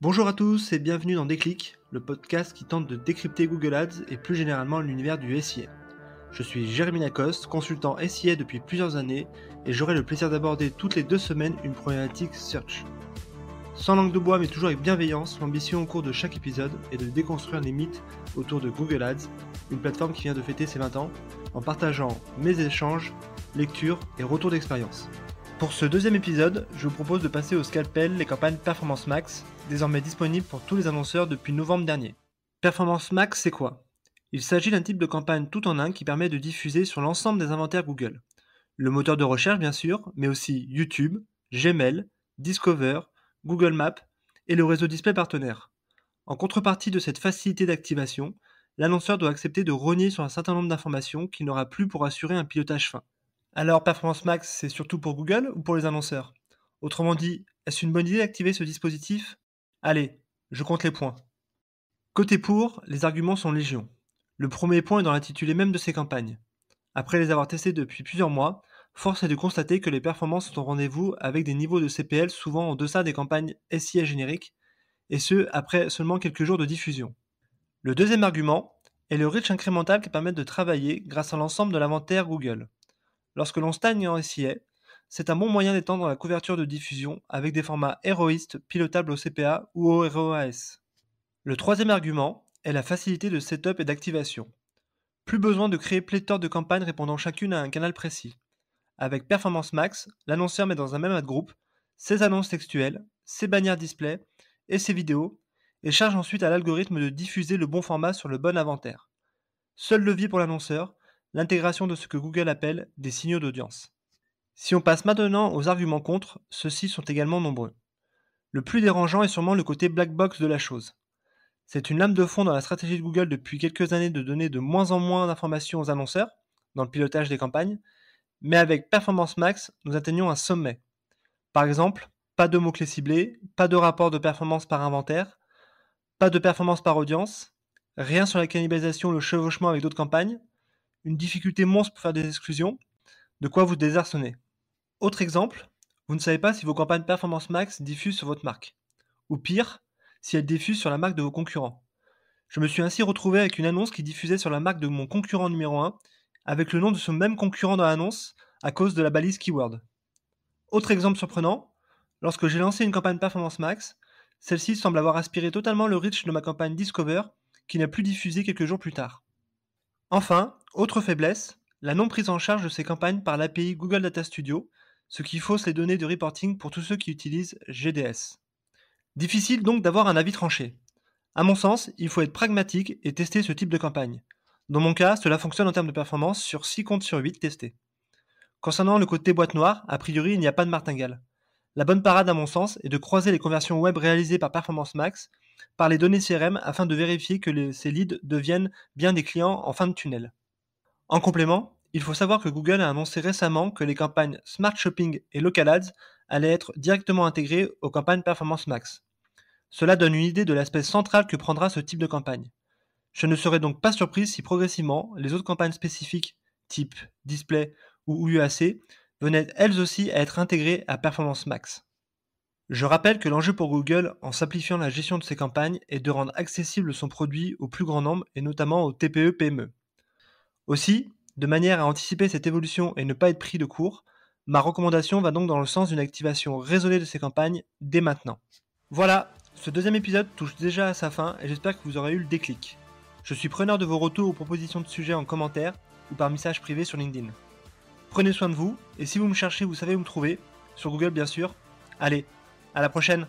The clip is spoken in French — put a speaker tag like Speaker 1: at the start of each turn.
Speaker 1: Bonjour à tous et bienvenue dans Déclic, le podcast qui tente de décrypter Google Ads et plus généralement l'univers du SIA. Je suis Jérémy Lacoste, consultant SIA depuis plusieurs années et j'aurai le plaisir d'aborder toutes les deux semaines une problématique search. Sans langue de bois mais toujours avec bienveillance, l'ambition au cours de chaque épisode est de déconstruire les mythes autour de Google Ads, une plateforme qui vient de fêter ses 20 ans, en partageant mes échanges, lectures et retours d'expérience. Pour ce deuxième épisode, je vous propose de passer au scalpel les campagnes Performance Max, désormais disponibles pour tous les annonceurs depuis novembre dernier. Performance Max, c'est quoi Il s'agit d'un type de campagne tout en un qui permet de diffuser sur l'ensemble des inventaires Google. Le moteur de recherche, bien sûr, mais aussi YouTube, Gmail, Discover, Google Maps et le réseau display partenaire. En contrepartie de cette facilité d'activation, l'annonceur doit accepter de renier sur un certain nombre d'informations qu'il n'aura plus pour assurer un pilotage fin. Alors Performance Max, c'est surtout pour Google ou pour les annonceurs Autrement dit, est-ce une bonne idée d'activer ce dispositif Allez, je compte les points. Côté pour, les arguments sont légion. Le premier point est dans l'intitulé même de ces campagnes. Après les avoir testées depuis plusieurs mois, force est de constater que les performances sont au rendez-vous avec des niveaux de CPL souvent en deçà des campagnes SIA génériques, et ce, après seulement quelques jours de diffusion. Le deuxième argument est le reach incrémental qui permet de travailler grâce à l'ensemble de l'inventaire Google. Lorsque l'on stagne en SIA, c'est un bon moyen d'étendre la couverture de diffusion avec des formats héroïstes pilotables au CPA ou au ROAS. E le troisième argument est la facilité de setup et d'activation. Plus besoin de créer pléthore de campagnes répondant chacune à un canal précis. Avec Performance Max, l'annonceur met dans un même ad group ses annonces textuelles, ses bannières display et ses vidéos, et charge ensuite à l'algorithme de diffuser le bon format sur le bon inventaire. Seul levier pour l'annonceur, l'intégration de ce que Google appelle des signaux d'audience. Si on passe maintenant aux arguments contre, ceux-ci sont également nombreux. Le plus dérangeant est sûrement le côté black box de la chose. C'est une lame de fond dans la stratégie de Google depuis quelques années de donner de moins en moins d'informations aux annonceurs, dans le pilotage des campagnes, mais avec Performance Max, nous atteignons un sommet. Par exemple, pas de mots-clés ciblés, pas de rapport de performance par inventaire, pas de performance par audience, rien sur la cannibalisation, le chevauchement avec d'autres campagnes, une difficulté monstre pour faire des exclusions, de quoi vous désarçonner. Autre exemple, vous ne savez pas si vos campagnes Performance Max diffusent sur votre marque, ou pire, si elles diffusent sur la marque de vos concurrents. Je me suis ainsi retrouvé avec une annonce qui diffusait sur la marque de mon concurrent numéro 1, avec le nom de ce même concurrent dans l'annonce, à cause de la balise keyword. Autre exemple surprenant, lorsque j'ai lancé une campagne Performance Max, celle-ci semble avoir aspiré totalement le reach de ma campagne Discover, qui n'a plus diffusé quelques jours plus tard. Enfin, autre faiblesse, la non prise en charge de ces campagnes par l'API Google Data Studio, ce qui fausse les données de reporting pour tous ceux qui utilisent GDS. Difficile donc d'avoir un avis tranché. À mon sens, il faut être pragmatique et tester ce type de campagne. Dans mon cas, cela fonctionne en termes de performance sur 6 comptes sur 8 testés. Concernant le côté boîte noire, a priori il n'y a pas de martingale. La bonne parade à mon sens est de croiser les conversions web réalisées par Performance Max par les données CRM afin de vérifier que les, ces leads deviennent bien des clients en fin de tunnel. En complément, il faut savoir que Google a annoncé récemment que les campagnes Smart Shopping et Local Ads allaient être directement intégrées aux campagnes Performance Max. Cela donne une idée de l'aspect central que prendra ce type de campagne. Je ne serais donc pas surpris si progressivement les autres campagnes spécifiques, type display ou UAC, venaient elles aussi à être intégrées à Performance Max. Je rappelle que l'enjeu pour Google en simplifiant la gestion de ses campagnes est de rendre accessible son produit au plus grand nombre et notamment aux TPE-PME. Aussi, de manière à anticiper cette évolution et ne pas être pris de court, ma recommandation va donc dans le sens d'une activation raisonnée de ces campagnes dès maintenant. Voilà, ce deuxième épisode touche déjà à sa fin et j'espère que vous aurez eu le déclic. Je suis preneur de vos retours ou propositions de sujets en commentaire ou par message privé sur LinkedIn. Prenez soin de vous et si vous me cherchez, vous savez où me trouver, sur Google bien sûr. Allez, à la prochaine